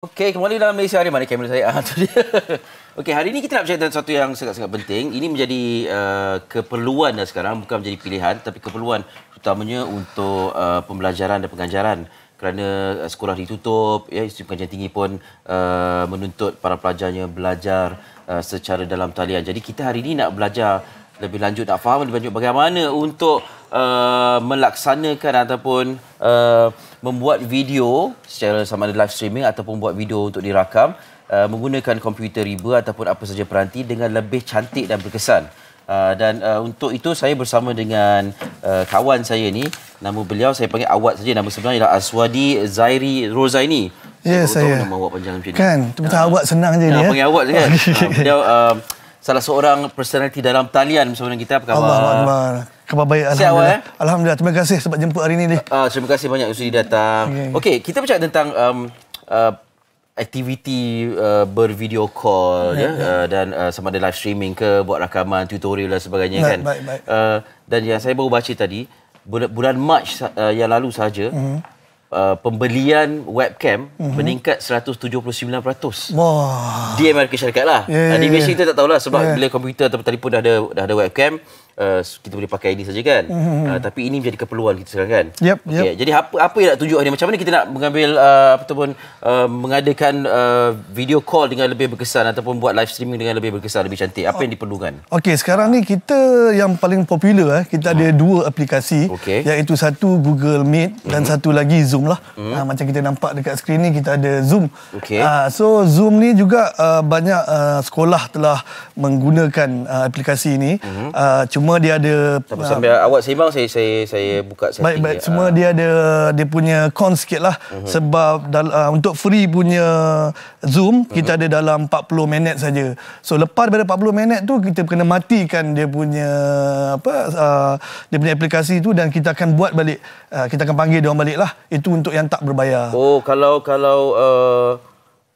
Okey, kembali dalam Malaysia hari mana kamera saya? Ah, Okey, hari ini kita nak bercerita satu yang sangat-sangat penting. Ini menjadi uh, keperluan dah sekarang, bukan menjadi pilihan tapi keperluan utamanya untuk uh, pembelajaran dan pengajaran kerana uh, sekolah ditutup, ya, institusi pengajian tinggi pun uh, menuntut para pelajarnya belajar uh, secara dalam talian. Jadi kita hari ini nak belajar lebih lanjut nak faham lebih lanjut bagaimana untuk uh, melaksanakan ataupun uh, membuat video secara sama ada live streaming ataupun buat video untuk dirakam uh, menggunakan komputer riba ataupun apa saja peranti dengan lebih cantik dan berkesan. Uh, dan uh, untuk itu saya bersama dengan uh, kawan saya ni nama beliau saya panggil awat saja nama sebenarnya ialah Aswadi Zairi Rozaini. Ya Yes, saya. Nama awak panjang macam ni. Kan, tu betul uh, ah. awak senang je dia. Ah, ya. panggil awak saja. kan. Ah, beliau uh, salah seorang personaliti dalam talian bersama dengan kita. Apa khabar? Allah, Allah, Allah. Khabar baik. Alhamdulillah. Siap, Eh? Alhamdulillah. Terima kasih sebab jemput hari ini. Uh, ah, terima kasih banyak sudi datang. Okey, okay. okay, kita bercakap tentang um, uh, aktiviti uh, bervideo call yeah, ya yeah. Uh, dan uh, sama ada live streaming ke buat rakaman tutorial dan sebagainya baik, kan baik, baik. Uh, dan yang saya baru baca tadi bulan, bulan March uh, yang lalu saja mm-hmm. Uh, pembelian webcam mm-hmm. meningkat 179%. Wah. Di Amerika Syarikat lah. Yeah, uh, yeah, di Malaysia yeah. kita tak tahulah sebab yeah. bila komputer atau telefon dah ada dah ada webcam uh, kita boleh pakai ini saja kan. Mm-hmm. Uh, tapi ini menjadi keperluan kita sekarang kan. Yep, okay. yep. Jadi apa apa yang nak tunjuk ni? Macam mana kita nak mengambil uh, ah, ataupun uh, ah, mengadakan uh, video call dengan lebih berkesan ataupun buat live streaming dengan lebih berkesan, lebih cantik? Apa oh. yang diperlukan? Okey, sekarang ni kita yang paling popular eh, kita ada hmm. dua aplikasi okay. iaitu satu Google Meet mm-hmm. dan hmm. satu lagi Zoom lah. Mm-hmm. Ha, macam kita nampak dekat skrin ni kita ada Zoom. Okay. Ha, so Zoom ni juga uh, banyak uh, sekolah telah menggunakan uh, aplikasi ini. Mm-hmm. Uh, cuma semua dia ada sampai, uh, sampai awak sembang saya saya saya buka setting baik, baik, semua uh, dia ada dia punya con sikit lah uh-huh. sebab dal, uh, untuk free punya zoom uh-huh. kita ada dalam 40 minit saja so lepas daripada 40 minit tu kita kena matikan dia punya apa uh, dia punya aplikasi tu dan kita akan buat balik uh, kita akan panggil dia orang balik lah itu untuk yang tak berbayar oh kalau kalau uh,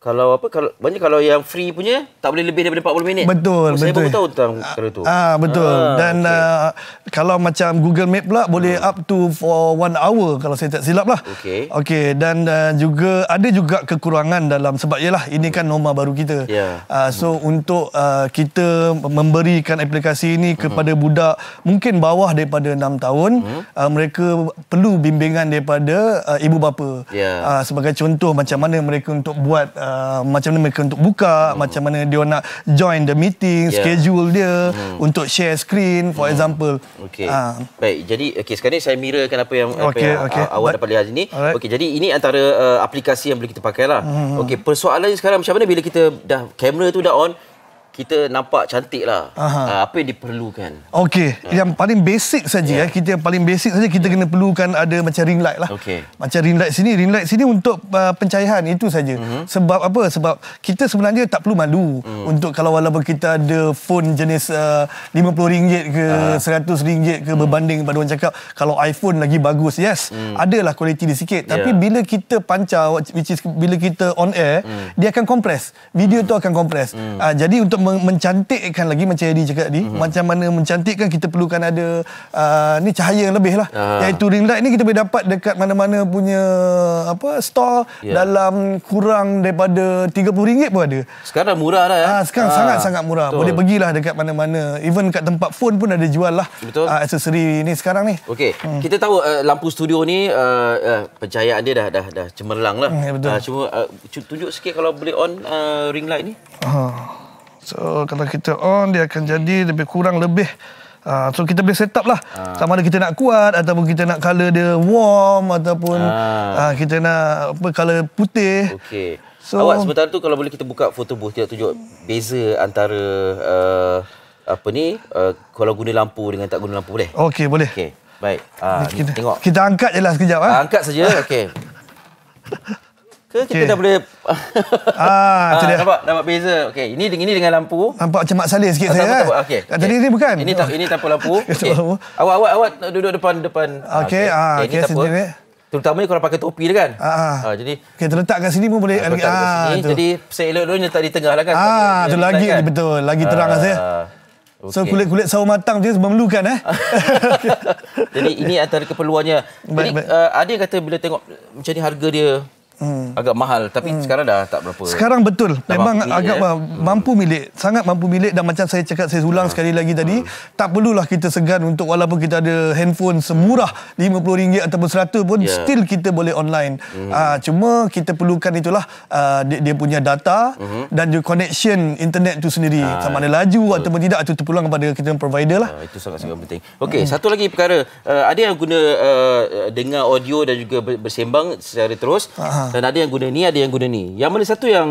kalau apa kalau banyak kalau yang free punya tak boleh lebih daripada 40 minit. Betul, oh, betul. Saya pun tahu tentang perkara tu. Ah, ah betul. Ah, Dan okay. uh, ah, kalau macam Google Map pula boleh hmm. up to for one hour kalau saya tak silap lah. Okey. Okey. Dan uh, juga ada juga kekurangan dalam sebab ialah ini kan norma baru kita. Ya. Yeah. Uh, so hmm. untuk uh, kita memberikan aplikasi ini hmm. kepada hmm. budak mungkin bawah daripada 6 tahun, hmm. uh, mereka perlu bimbingan daripada uh, ibu bapa. Ya. Yeah. Uh, sebagai contoh macam mana mereka untuk buat uh, Uh, macam mana mereka untuk buka hmm. macam mana dia nak join the meeting yeah. schedule dia hmm. untuk share screen for hmm. example okay. ha. baik jadi okay, sekarang ni saya mirrorkan apa yang, apa okay, yang okay. Uh, awak But, dapat lihat sini right. okay, jadi ini antara uh, aplikasi yang boleh kita pakai lah hmm. okay, persoalannya sekarang macam mana bila kita dah kamera tu dah on kita nampak cantik lah. Aha. Ah, apa yang diperlukan. Okey. Ha. Yang paling basic saja. Yeah. Ya. Kita paling basic saja kita yeah. kena perlukan ada macam ring light lah. Okay. Macam ring light sini. Ring light sini untuk uh, pencahayaan. Itu saja. Mm-hmm. Sebab apa? Sebab kita sebenarnya tak perlu malu. Mm. Untuk kalau walaupun kita ada phone jenis uh, RM50 ke RM100 uh. Ah. ke mm. berbanding pada orang cakap. Kalau iPhone lagi bagus. Yes. Mm. Adalah kualiti dia sikit. Yeah. Tapi ya. bila kita pancar. Which is bila kita on air. Mm. Dia akan kompres. Video mm. tu akan compress. Mm. Uh, jadi untuk mencantikkan lagi macam Eddie cakap tadi mm-hmm. macam mana mencantikkan kita perlukan ada uh, ni cahaya yang lebih lah uh-huh. Ah. iaitu ring light ni kita boleh dapat dekat mana-mana punya apa store yeah. dalam kurang daripada RM30 pun ada sekarang murah lah ya? uh, sekarang uh, sangat-sangat murah betul. boleh pergilah dekat mana-mana even kat tempat phone pun ada jual lah betul. Uh, aksesori ni sekarang ni Okey, hmm. kita tahu uh, lampu studio ni uh, eh, uh, pencahayaan dia dah dah, dah cemerlang lah hmm, ya, betul. Uh, cuma uh, tunjuk sikit kalau boleh on uh, ring light ni ha. So kalau kita on dia akan jadi lebih kurang lebih uh, so kita boleh set up lah uh. sama ada kita nak kuat ataupun kita nak color dia warm ataupun uh. Uh, kita nak apa color putih. Okay. So awak sebentar tu kalau boleh kita buka foto booth dia tunjuk beza antara uh, apa ni uh, kalau guna lampu dengan tak guna lampu boleh? Okay boleh. Okay Baik. Uh, kita, tengok. Kita angkat jelah sekejap ah. Uh, angkat saja. okay. ke kita okay. dah boleh ah, ah dia. nampak nampak beza okey ini dengan ini dengan lampu nampak macam mak salih sikit ah, saya tak eh? okey okay. Ah, tadi ini bukan ini tak ini tanpa lampu okey awak awak awak duduk depan depan ah, okey ah okey okay. okay, eh. Terutamanya kalau pakai topi dia kan. Ah, ah. jadi okay, terletak kat sini pun boleh. Ah, Jadi saya elok-eloknya tak di tengah lah kan. Ah, tu lagi betul. Lagi terang ah, rasa. Ah. So kulit-kulit sawo matang dia memerlukan eh. jadi ini antara keperluannya. Jadi baik. Uh, ada yang kata bila tengok macam ni harga dia Hmm. Agak mahal tapi hmm. sekarang dah tak berapa. Sekarang betul. Memang milik, agak eh? ya? mampu milik. Sangat mampu milik dan macam saya cakap saya ulang hmm. sekali lagi tadi, hmm. tak perlulah kita segan untuk walaupun kita ada handphone semurah RM50 ataupun 100 pun yeah. still kita boleh online. Hmm. Uh, cuma kita perlukan itulah uh, dia, dia punya data hmm. dan juga connection internet tu sendiri hmm. Ah, sama ada laju hmm. ataupun tidak itu terpulang kepada kita provider lah. Hmm. Itu sangat sangat penting. Okey, hmm. satu lagi perkara, uh, ada yang guna uh, dengar audio dan juga bersembang secara terus. uh dan ada yang guna ni, ada yang guna ni. Yang mana satu yang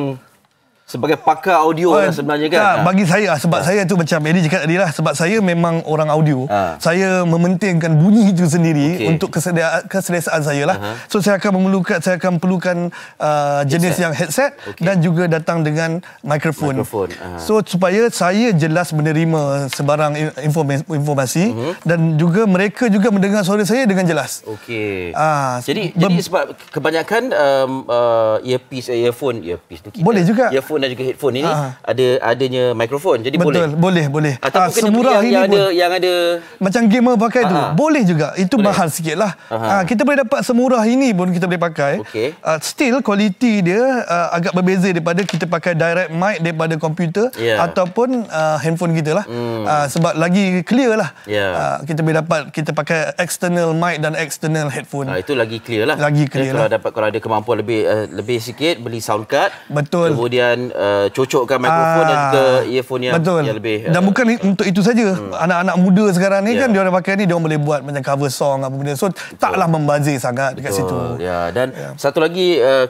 sebagai pakar audio uh, lah sebenarnya kan. Tak, ha. bagi saya sebab ha. saya tu macam Eddie eh, cakap tadi lah sebab saya memang orang audio. Ha. Saya mementingkan bunyi itu sendiri okay. untuk kesedihan, keselesaan saya lah. Uh-huh. So saya akan memerlukan saya akan perlukan uh, jenis headset. yang headset okay. dan juga datang dengan mikrofon. Uh-huh. So supaya saya jelas menerima sebarang informasi, informasi mhm. uh-huh. dan juga mereka juga mendengar suara saya dengan jelas. Okay. Uh, jadi jadi sebab kebanyakan um, uh, earpiece earphone earpiece tu kita. Boleh juga. Earphone earphone dan juga headphone ini uh ada adanya mikrofon jadi Betul, boleh boleh boleh uh, semurah yang, ini yang pun. ada yang ada macam gamer pakai uh tu ah, boleh juga itu boleh. mahal sikitlah uh-huh. uh, kita boleh dapat semurah ini pun kita boleh pakai okay. uh, still quality dia uh, agak berbeza daripada kita pakai direct mic daripada komputer yeah. ataupun uh, handphone kita lah hmm. uh, sebab lagi clear lah yeah. Ya. uh, kita boleh dapat kita pakai external mic dan external headphone uh, itu lagi clear lah lagi clear jadi, lah kalau dapat kalau ada kemampuan lebih uh, lebih sikit beli sound card betul kemudian uh, cocokkan mikrofon dan ke ah, earphone yang, yang lebih uh, dan bukan untuk itu saja hmm. anak-anak muda sekarang ni yeah. kan dia orang pakai ni dia orang boleh buat macam cover song apa benda so betul. taklah membazir sangat betul. dekat situ ya yeah. dan yeah. satu lagi uh,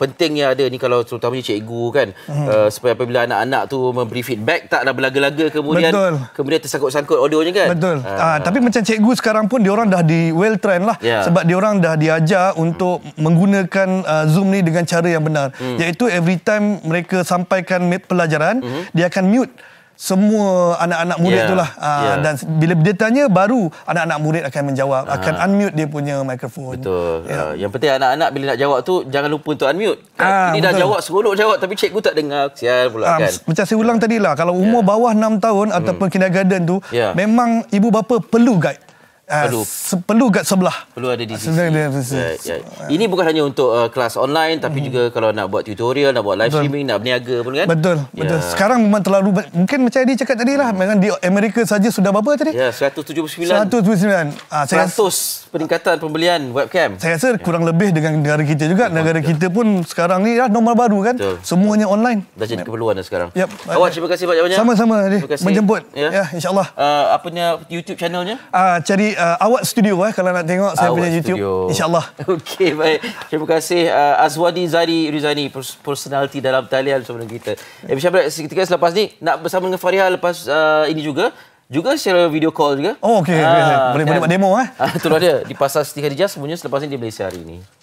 penting yang ada ni kalau terutamanya cikgu kan hmm. uh, supaya apabila anak-anak tu memberi feedback tak nak berlagak-lagak kemudian betul. kemudian tersangkut-sangkut audionya kan betul uh, uh, uh. tapi macam cikgu sekarang pun dia orang dah di well trend lah yeah. sebab dia orang dah diajar untuk hmm. menggunakan uh, zoom ni dengan cara yang benar hmm. iaitu every time mereka mereka sampaikan mid pelajaran uh-huh. dia akan mute semua anak-anak murid yeah. itulah uh, ah, yeah. dan bila dia tanya baru anak-anak murid akan menjawab uh. akan unmute dia punya mikrofon betul yeah. Ya. uh, yang penting anak-anak bila nak jawab tu jangan lupa untuk unmute uh, ini betul. dah jawab seronok jawab tapi cikgu tak dengar sial pula uh, kan macam saya ulang uh. tadi lah kalau ya. umur yeah. bawah 6 tahun ataupun hmm. kindergarten tu yeah. memang ibu bapa perlu guide Ah, perlu uh, perlu kat sebelah perlu ada di sisi uh, right, right. ini bukan hanya untuk uh, kelas online tapi mm juga kalau nak buat tutorial nak buat live betul. streaming nak berniaga pun kan betul yeah. betul sekarang memang terlalu mungkin macam dia cakap tadi lah mm. memang di Amerika saja sudah berapa tadi ya yeah, 179 179 uh, saya 100 rasa, peningkatan pembelian webcam saya rasa yeah. kurang ya. lebih dengan negara kita juga betul. negara kita pun sekarang ni lah normal baru kan betul. semuanya betul. online dah jadi keperluan dah sekarang yep. awak terima kasih banyak-banyak sama-sama terima kasih. menjemput ya yeah. yeah, insyaallah uh, ah, apanya YouTube channelnya uh, cari uh, awak studio eh kalau nak tengok saya awak punya YouTube. InsyaAllah. Okey, baik. Terima kasih uh, Azwadi Zari Rizani, personality dalam talian sebelum kita. Eh, Bisa berat, ketika selepas ni, nak bersama dengan Fariha lepas uh, ini juga. Juga secara video call juga. Oh, okey. Uh, boleh, boleh buat demo eh. Uh, itulah dia. Di Pasar Siti Khadijah, sebenarnya selepas ini di Malaysia hari ini.